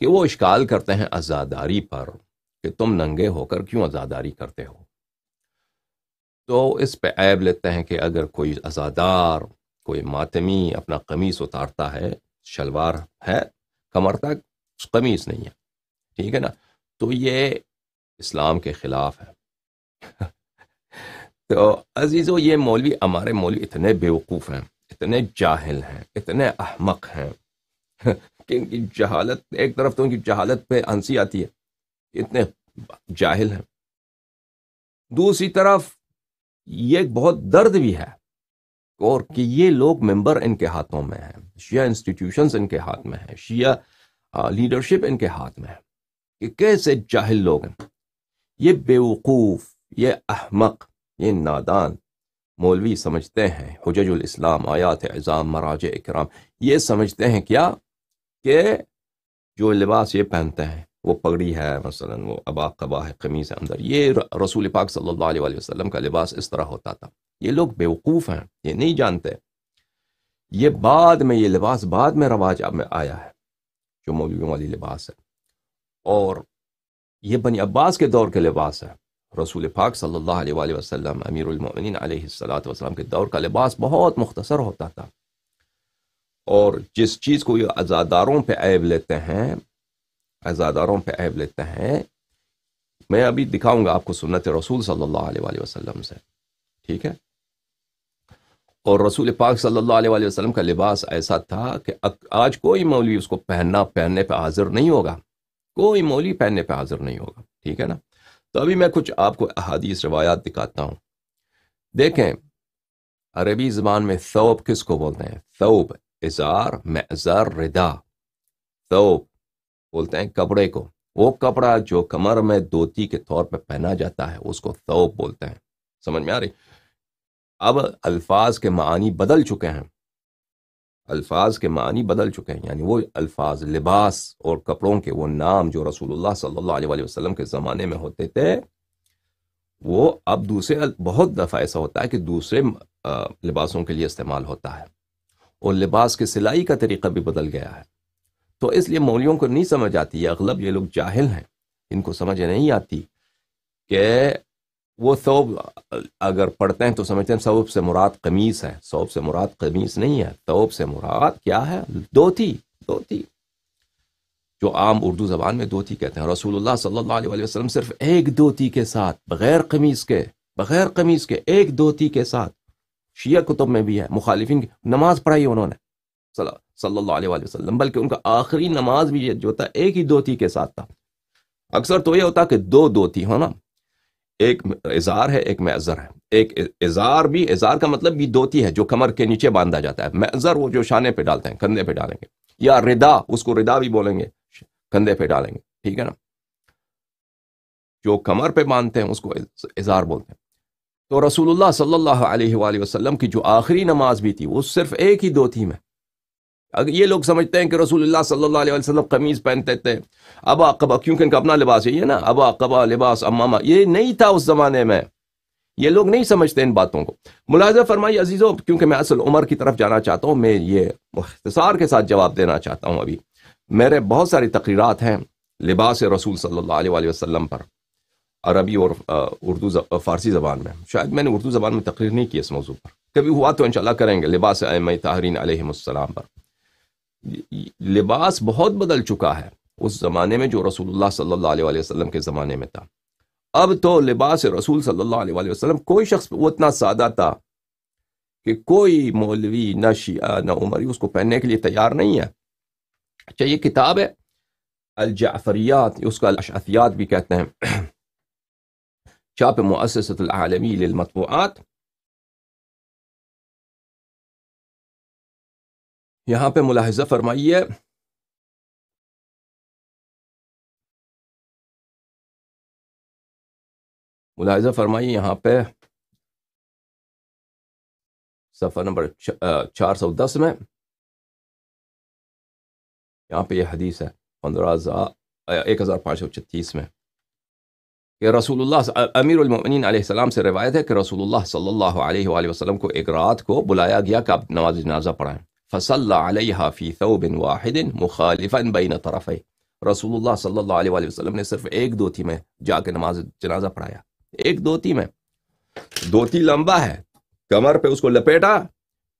کہ وہ اشکال کرتے ہیں آزاداری پر کہ تم ننگے ہو کر کیوں آزاداری کرتے ہو تو اس پہ عیب لیتے ہیں کہ اگر کوئی ازادار کوئی ماتمی اپنا قمیص اتارتا ہے شلوار ہے کمر تک قمیص نہیں ہے ٹھیک ہے نا تو یہ اسلام کے خلاف ہے تو عزیزو یہ مولوی ہمارے مولوی اتنے بیوقوف ہیں اتنے جاہل ہیں اتنے احمق ہیں ان کی جہالت ایک طرف تو ان کی جہالت پہ ہنسی آتی ہے اتنے جاہل ہیں دوسری طرف یہ ایک بہت درد بھی ہے اور کہ یہ لوگ ممبر ان کے ہاتھوں میں ہیں شیعہ انسٹیٹیوشنز ان کے ہاتھ میں ہیں شیعہ لیڈرشپ ان کے ہاتھ میں ہے کہ کیسے جاہل لوگ ہیں یہ بیوقوف یہ احمق یہ نادان مولوی سمجھتے ہیں حجج الاسلام آیات اعظام مراج اکرام یہ سمجھتے ہیں کیا کہ جو لباس یہ پہنتے ہیں وہ پگڑی ہے مثلا وہ ابا قبا ہے قمیض ہے اندر یہ رسول پاک صلی اللہ علیہ وسلم کا لباس اس طرح ہوتا تھا یہ لوگ بیوقوف ہیں یہ نہیں جانتے یہ بعد میں یہ لباس بعد میں رواج اب میں آیا ہے جو مولویوں والی لباس ہے اور یہ بنی عباس کے دور کے لباس ہے رسول پاک صلی اللہ علیہ وآلہ وسلم امیر المومنین علیہ السلام والسلام کے دور کا لباس بہت مختصر ہوتا تھا اور جس چیز کو یہ ازاداروں پہ عیب لیتے ہیں ازاداروں پہ عیب لیتے ہیں میں ابھی دکھاؤں گا آپ کو سنت رسول صلی اللہ علیہ وآلہ وسلم سے ٹھیک ہے اور رسول پاک صلی اللہ علیہ وآلہ وسلم کا لباس ایسا تھا کہ آج کوئی مولی اس کو پہننا پہننے پہ حاضر نہیں ہوگا کوئی مولی پہننے پہ حاضر نہیں ہوگا ٹھیک ہے نا تو ابھی میں کچھ آپ کو احادیث روایات دکھاتا ہوں دیکھیں عربی زبان میں ثوب کس کو بولتے ہیں ثوب ازار معذر ردا ثوب بولتے ہیں کپڑے کو وہ کپڑا جو کمر میں دوتی کے طور پہ پہنا جاتا ہے اس کو ثوب بولتے ہیں سمجھ میں آ رہی اب الفاظ کے معنی بدل چکے ہیں الفاظ کے معنی بدل چکے ہیں یعنی وہ الفاظ لباس اور کپڑوں کے وہ نام جو رسول اللہ صلی اللہ علیہ وسلم کے زمانے میں ہوتے تھے وہ اب دوسرے بہت دفعہ ایسا ہوتا ہے کہ دوسرے لباسوں کے لیے استعمال ہوتا ہے اور لباس کے سلائی کا طریقہ بھی بدل گیا ہے تو اس لیے مولیوں کو نہیں سمجھ آتی یہ اغلب یہ لوگ جاہل ہیں ان کو سمجھ نہیں آتی کہ وہ ثوب اگر پڑھتے ہیں تو سمجھتے ہیں ثوب سے مراد قمیص ہے ثوب سے مراد قمیص نہیں ہے ثوب سے مراد کیا ہے دوتی دوتی جو عام اردو زبان میں دوتی کہتے ہیں رسول اللہ صلی اللہ علیہ وسلم صرف ایک دوتی کے ساتھ بغیر قمیص کے بغیر قمیص کے ایک دوتی کے ساتھ شیعہ کتب میں بھی ہے مخالفین کی نماز پڑھائی انہوں نے صلی اللہ علیہ وآلہ وسلم بلکہ ان کا آخری نماز بھی جو تھا ایک ہی دوتی کے ساتھ تھا اکثر تو یہ ہوتا کہ دو دوتی ہو نا ایک اظہار ہے ایک معذر ہے ایک اظہار بھی اظہار کا مطلب بھی دوتی ہے جو کمر کے نیچے باندھا جاتا ہے میزر وہ جو شانے پہ ڈالتے ہیں کندھے پہ ڈالیں گے یا ردا اس کو ردا بھی بولیں گے کندھے پہ ڈالیں گے ٹھیک ہے نا جو کمر پہ باندھتے ہیں اس کو اظہار بولتے ہیں تو رسول اللہ صلی اللہ علیہ وآلہ وسلم کی جو آخری نماز بھی تھی وہ صرف ایک ہی دو تھی میں اگر یہ لوگ سمجھتے ہیں کہ رسول اللہ صلی اللہ علیہ وسلم قمیض پہنتے تھے ابا قبا کیونکہ ان کا اپنا لباس ہے یہ نا ابا قبا لباس امامہ یہ نہیں تھا اس زمانے میں یہ لوگ نہیں سمجھتے ان باتوں کو ملاحظہ فرمائی عزیزوں کیونکہ میں اصل عمر کی طرف جانا چاہتا ہوں میں یہ اختصار کے ساتھ جواب دینا چاہتا ہوں ابھی میرے بہت ساری تقریرات ہیں لباس رسول صلی اللہ علیہ وسلم پر عربی اور اردو فارسی زبان میں شاید میں نے اردو زبان میں تقریر نہیں کی اس موضوع پر کبھی ہوا تو انشاءاللہ کریں گے لباس ام تاہرین علیہ السلام پر لباس بہت بدل چکا ہے اس زمانے میں جو رسول اللہ صلی اللہ علیہ وسلم کے زمانے میں تھا اب تو لباس رسول صلی اللہ علیہ وسلم کوئی شخص وہ اتنا سادہ تھا کہ کوئی مولوی نہ شیعہ نہ عمری اس کو پہننے کے لیے تیار نہیں ہے چاہیے اچھا، کتاب ہے الجعفریات اس کا الشافیات بھی کہتے ہیں شاب مؤسسة العالمية للمطبوعات يهاب ملاحظة فرمائية ملاحظة فرمائية يهاب صفحة نمبر 410 میں یہاں پہ یہ حدیث ہے 15 1536 میں کہ رسول اللہ امیر المومنین علیہ السلام سے روایت ہے کہ رسول اللہ صلی اللہ علیہ وآلہ وسلم کو ایک رات کو بلایا گیا کہ آپ نماز جنازہ پڑھائیں فصل علیہ فی ثوب واحد مخالفا بین رسول اللہ صلی اللہ علیہ وآلہ وسلم نے صرف ایک دوتی میں جا کے نماز جنازہ پڑھایا ایک دوتی میں دوتی لمبا ہے کمر پہ اس کو لپیٹا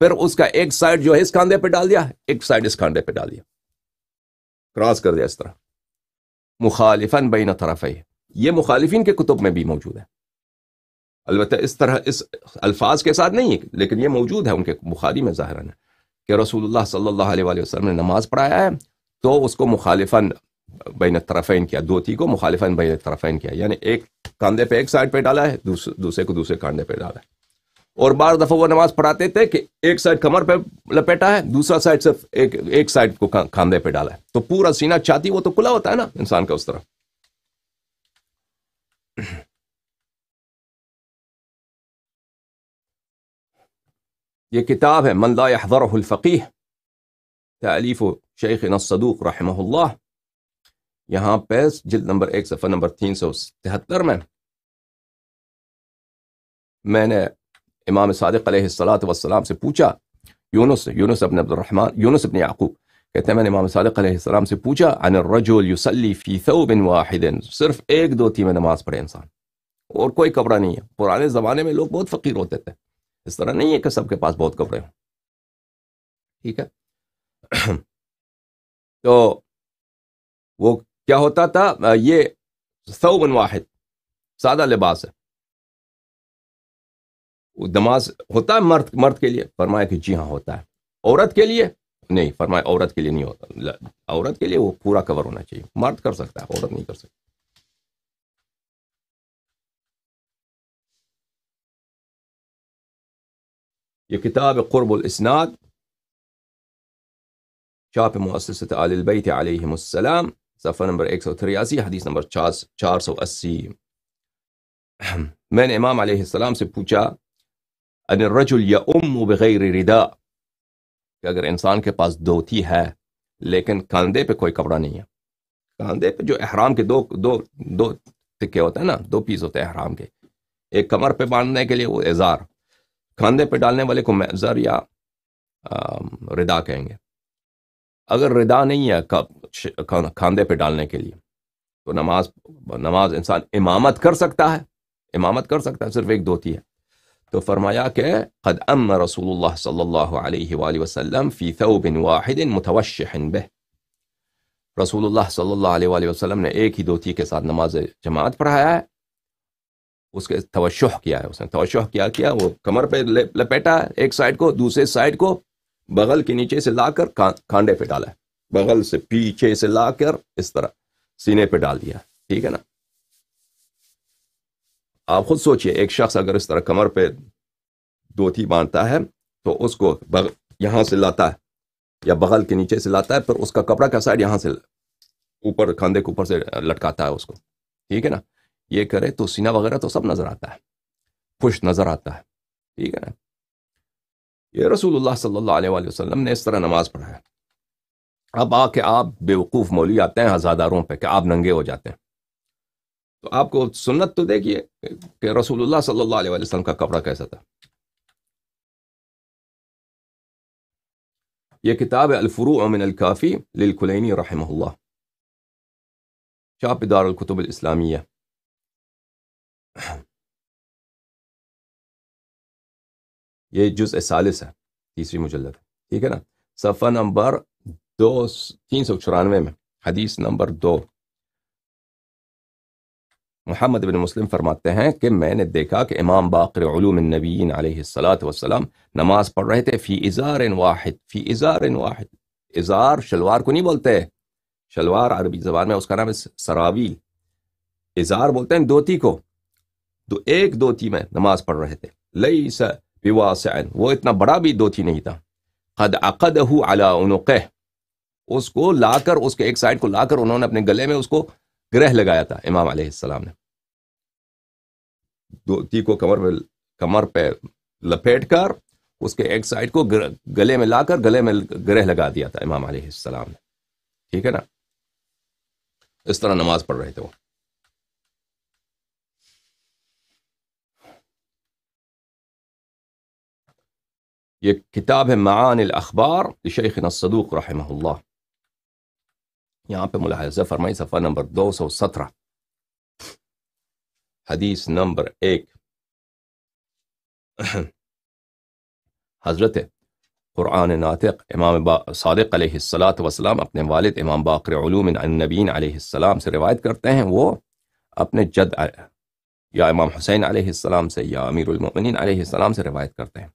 پھر اس کا ایک سائڈ جو ہے اس کاندے پہ ڈال دیا ایک سائڈ اس کاندے پہ ڈال دیا کراس کر دیا اس طرح بین طرف ہے یہ مخالفین کے کتب میں بھی موجود ہے البتہ اس طرح اس الفاظ کے ساتھ نہیں لیکن یہ موجود ہے ان کے میں ظاہر ہے کہ رسول اللہ صلی اللہ علیہ وآلہ وسلم نے نماز پڑھایا ہے تو اس کو بین الطرفین کیا دوتی کو مخالفاً الطرفین کیا یعنی ایک کاندھے پہ ایک سائڈ پہ ڈالا ہے دوسرے کو دوسرے کاندھے پہ ڈالا ہے اور بار دفعہ وہ نماز پڑھاتے تھے کہ ایک سائڈ کمر پہ لپیٹا ہے دوسرا سائڈ صرف ایک ایک سائڈ کو کاندھے پہ ڈالا ہے تو پورا سینہ چاہتی وہ تو کھلا ہوتا ہے نا انسان کا اس طرح یہ کتاب ہے من لا يحضره الفقیح تعلیف شیخنا الصدوق رحمه الله یہاں پیس جلد نمبر ایک صفحہ نمبر تین سو تہتر میں میں نے امام صادق علیہ السلام سے پوچھا یونس یونس ابن عبد الرحمن یونس ابن یعقوب کہتے ہیں میں نے امام صادق علیہ السلام سے پوچھا ان رجو فی ثوب واحد صرف ایک دو تھی میں نماز پڑھے انسان اور کوئی کپڑا نہیں ہے پرانے زمانے میں لوگ بہت فقیر ہوتے تھے اس طرح نہیں ہے کہ سب کے پاس بہت کپڑے ہوں ٹھیک ہے تو وہ کیا ہوتا تھا یہ ثوب واحد سادہ لباس ہے نماز ہوتا ہے مرد مرد کے لیے فرمایا کہ جی ہاں ہوتا ہے عورت کے لیے नहीं पर मैं औरत के लिए नहीं होता औरत के लिए वो पूरा कवर होना चाहिए मर्द कर सकता है औरत नहीं कर सकती ये किताब क़ुरब الإسناد چاپ مؤسسة آل البيت عليهم السلام صفحہ نمبر 183 حدیث نمبر 480 نے امام علیہ السلام سے پوچھا ان الرجل ام بغیر رداء کہ اگر انسان کے پاس دھوتی ہے لیکن کاندھے پہ کوئی کپڑا نہیں ہے کاندھے پہ جو احرام کے دو دو دو تکے ہوتے ہیں نا دو پیس ہوتے ہیں احرام کے ایک کمر پہ باندھنے کے لیے وہ اظہار کاندھے پہ ڈالنے والے کو میزر یا ردا کہیں گے اگر ردا نہیں ہے کاندھے پہ ڈالنے کے لیے تو نماز نماز انسان امامت کر سکتا ہے امامت کر سکتا ہے صرف ایک دھوتی ہے تو فرمایا کہ قد ام رسول اللہ صلی اللہ علیہ وآلہ وسلم فی ثوب واحد متوشح بہ رسول اللہ صلی اللہ علیہ وآلہ وسلم نے ایک ہی دوتی کے ساتھ نماز جماعت پڑھایا ہے اس کے توشح کیا ہے اس نے توشح کیا کیا وہ کمر پہ لپیٹا ایک سائیڈ کو دوسرے سائیڈ کو بغل کے نیچے سے لا کر کانڈے پہ ڈالا ہے بغل سے پیچھے سے لا کر اس طرح سینے پہ ڈال دیا ٹھیک ہے نا آپ خود سوچئے ایک شخص اگر اس طرح کمر پہ دھوتی باندھتا ہے تو اس کو یہاں سے لاتا ہے یا بغل کے نیچے سے لاتا ہے پھر اس کا کپڑا کا سائڈ یہاں سے اوپر کھاندے کے اوپر سے لٹکاتا ہے اس کو ٹھیک ہے نا یہ کرے تو سینہ وغیرہ تو سب نظر آتا ہے پشت نظر آتا ہے ٹھیک ہے نا یہ رسول اللہ صلی اللہ علیہ وآلہ وسلم نے اس طرح نماز پڑھا ہے اب آ کے آپ بے وقوف مولی آتے ہیں ہزاداروں پہ کہ آپ ننگے ہو جاتے ہیں آپ کو سنت تو دیکھیے کہ رسول اللہ صلی اللہ علیہ وسلم کا کپڑا کیسا تھا یہ کتاب ہے الفرو اومن القافی لینی رحم اللہ چاپارالختب الاسلامیہ یہ جز سالس ہے تیسری مجلد ٹھیک ہے نا صفحہ نمبر دو تین سو چورانوے میں حدیث نمبر دو محمد بن مسلم فرماتے ہیں کہ میں نے دیکھا کہ امام باقر علوم النبیین علیہ السلاۃ والسلام نماز پڑھ رہے تھے فی ازار واحد فی ازار واحد ازار شلوار کو نہیں بولتے شلوار عربی زبان میں اس کا نام ہے سراوی ازار بولتے ہیں دوتی کو تو ایک دوتی میں نماز پڑھ رہے تھے لئی سواس وہ اتنا بڑا بھی دوتی نہیں تھا قد عقدہ علی انقہ اس کو لا کر اس کے ایک سائڈ کو لا کر انہوں نے اپنے گلے میں اس کو گرہ لگایا تھا امام علیہ السلام نے دوتی کو کمر پہ کمر پہ لپیٹ کر اس کے ایک سائڈ کو گلے میں لا کر گلے میں گرہ لگا دیا تھا امام علیہ السلام نے ٹھیک ہے نا اس طرح نماز پڑھ رہے تھے وہ یہ کتاب ہے معان الاخبار شیخنا الصدوق رحمہ اللہ یہاں پہ ملاحظہ فرمائی صفحہ نمبر دو سو سترہ حدیث نمبر ایک حضرت قرآن ناطق امام صادق علیہ السلّات وسلام اپنے والد امام باقر علوم علومین علیہ السلام سے روایت کرتے ہیں وہ اپنے جد یا امام حسین علیہ السلام سے یا امیر المؤمنین علیہ السلام سے روایت کرتے ہیں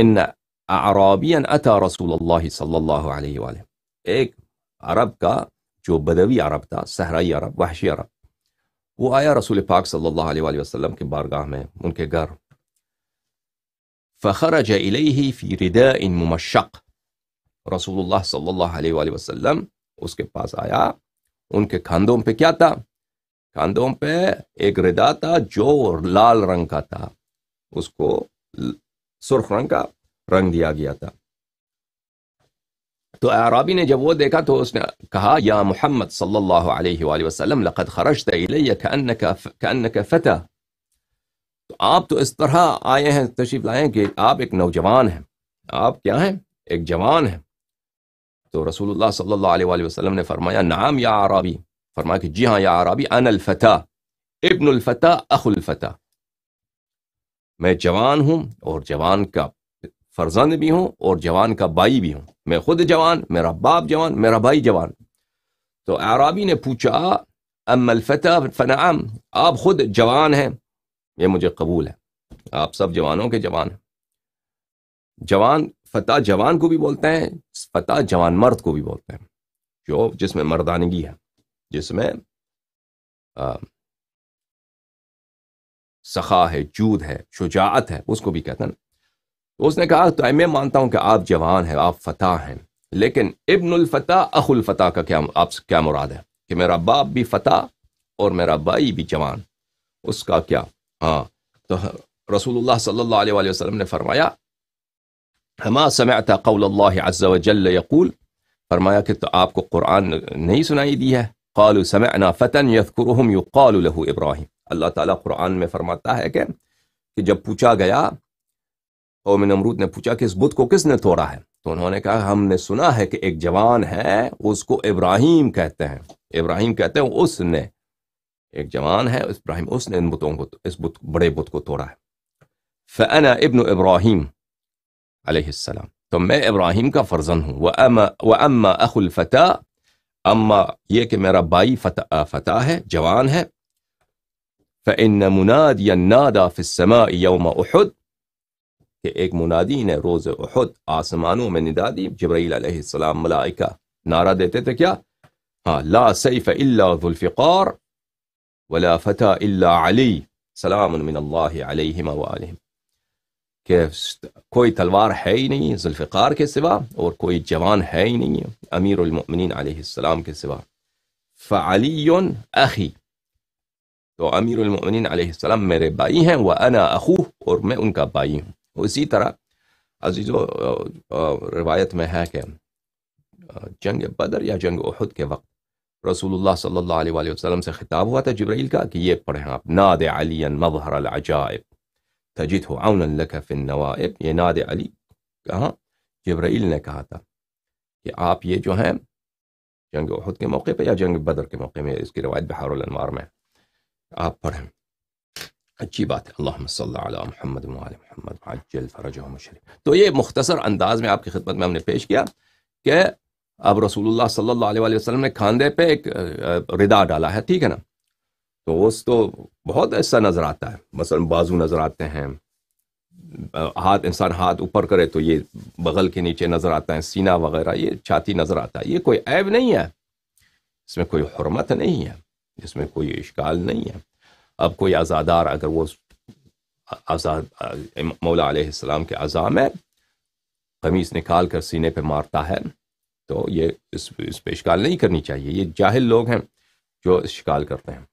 ان ہیں اتا رسول اللہ صلی اللہ علیہ وآلہ ایک عرب کا جو بدوی عرب تھا صحرائی عرب وحشی عرب وہ آیا رسول پاک صلی اللہ علیہ وآلہ وسلم کے بارگاہ میں ان کے گھر فخرج الیہ فی رداء ممشق رسول اللہ صلی اللہ علیہ وآلہ وسلم اس کے پاس آیا ان کے کھاندوں پہ کیا تھا کھاندوں پہ ایک ردا تھا جو لال رنگ کا تھا اس کو سرخ رنگ کا رنگ دیا گیا تھا تو اعرابی نے جب وہ دیکھا تو اس نے کہا یا محمد صلی اللہ علیہ وآلہ وسلم لقد خرجت الیہ تہلیہ فتح تو آپ تو اس طرح آئے ہیں تشریف لائے کہ آپ ایک نوجوان ہیں آپ کیا ہیں ایک جوان ہیں تو رسول اللہ صلی اللہ علیہ وآلہ وسلم نے فرمایا نعم یا عرابی فرمایا کہ جی ہاں یا عرابی ان الفتح ابن الفتح اخ الفتح میں جوان ہوں اور جوان کا فرزند بھی ہوں اور جوان کا بائی بھی ہوں میں خود جوان میرا باپ جوان میرا بھائی جوان تو عرابی نے پوچھا ام الفتح فنعم آپ خود جوان ہیں یہ مجھے قبول ہے آپ سب جوانوں کے جوان ہیں جوان فتح جوان کو بھی بولتے ہیں فتح جوان مرد کو بھی بولتے ہیں جو جس میں مردانگی ہے جس میں سخا ہے جود ہے شجاعت ہے اس کو بھی کہتے ہیں تو اس نے کہا تو میں مانتا ہوں کہ آپ جوان ہیں آپ فتح ہیں لیکن ابن الفتح اخ الفتح کا کیا آپ کیا مراد ہے کہ میرا باپ بھی فتح اور میرا بھائی بھی جوان اس کا کیا ہاں تو رسول اللہ صلی اللہ علیہ وسلم نے فرمایا ہما سمعت قول اللہ عز و جل یقول فرمایا کہ تو آپ کو قرآن نہیں سنائی دی ہے قالوا سمعنا فتن یذکرهم یقال له ابراہیم اللہ تعالیٰ قرآن میں فرماتا ہے کہ جب پوچھا گیا قوم نمرود نے پوچھا کہ اس بت کو کس نے توڑا ہے تو انہوں نے کہا ہم نے سنا ہے کہ ایک جوان ہے اس کو ابراہیم کہتے ہیں ابراہیم کہتے ہیں اس نے ایک جوان ہے ابراہیم اس نے ان بتوں کو اس بت بڑے بت کو توڑا ہے فن ابن ابراہیم علیہ السلام تو میں ابراہیم کا فرزن ہوں اما اح الفتح اما یہ کہ میرا بائی فتح فتح ہے جوان ہے فن مناد یاد آف یوم کہ ایک منادی نے روز احد آسمانوں میں ندا دی جبرائیل علیہ السلام ملائکہ نعرہ دیتے تھے کیا ہاں لا سیف اللہ ذوالفقار الا علی سلام من اللہ علیہم علیہ کہ کوئی تلوار ہے ہی نہیں ذوالفقار کے سوا اور کوئی جوان ہے ہی نہیں امیر المؤمنین علیہ السلام کے سوا فعلی اخی تو امیر المؤمنین علیہ السلام میرے بھائی ہیں وہ اخوہ اور میں ان کا بھائی ہوں اسی طرح عزیز و روایت میں ہے کہ جنگ بدر یا جنگ احد کے وقت رسول اللہ صلی اللہ علیہ وآلہ وسلم سے خطاب ہوا تھا جبرائیل کا کہ یہ پڑھیں آپ ناد علی مظہر العجائب تجد ہو امن الکھن نواف یہ ناد علی کہاں جبرائیل نے کہا تھا کہ آپ یہ جو ہیں جنگ احد کے موقع پہ یا جنگ بدر کے موقع میں اس کی روایت بہار الانوار میں آپ پڑھیں اچھی بات ہے اللہ صلی اللہ علیہ محمد مول محمد عجل فرجہ مشرف تو یہ مختصر انداز میں آپ کی خدمت میں ہم نے پیش کیا کہ اب رسول اللہ صلی اللہ علیہ وسلم نے کھاندے پہ ایک ردا ڈالا ہے ٹھیک ہے نا تو اس تو بہت ایسا نظر آتا ہے مثلا بازو نظر آتے ہیں ہاتھ انسان ہاتھ اوپر کرے تو یہ بغل کے نیچے نظر آتا ہے سینا وغیرہ یہ چھاتی نظر آتا ہے یہ کوئی عیب نہیں ہے اس میں کوئی حرمت نہیں ہے اس میں کوئی اشکال نہیں ہے اب کوئی آزادار اگر وہ آزاد مولا علیہ السلام کے اذاں ہے قمیص نکال کر سینے پہ مارتا ہے تو یہ اس پہ اشکال نہیں کرنی چاہیے یہ جاہل لوگ ہیں جو اشکال کرتے ہیں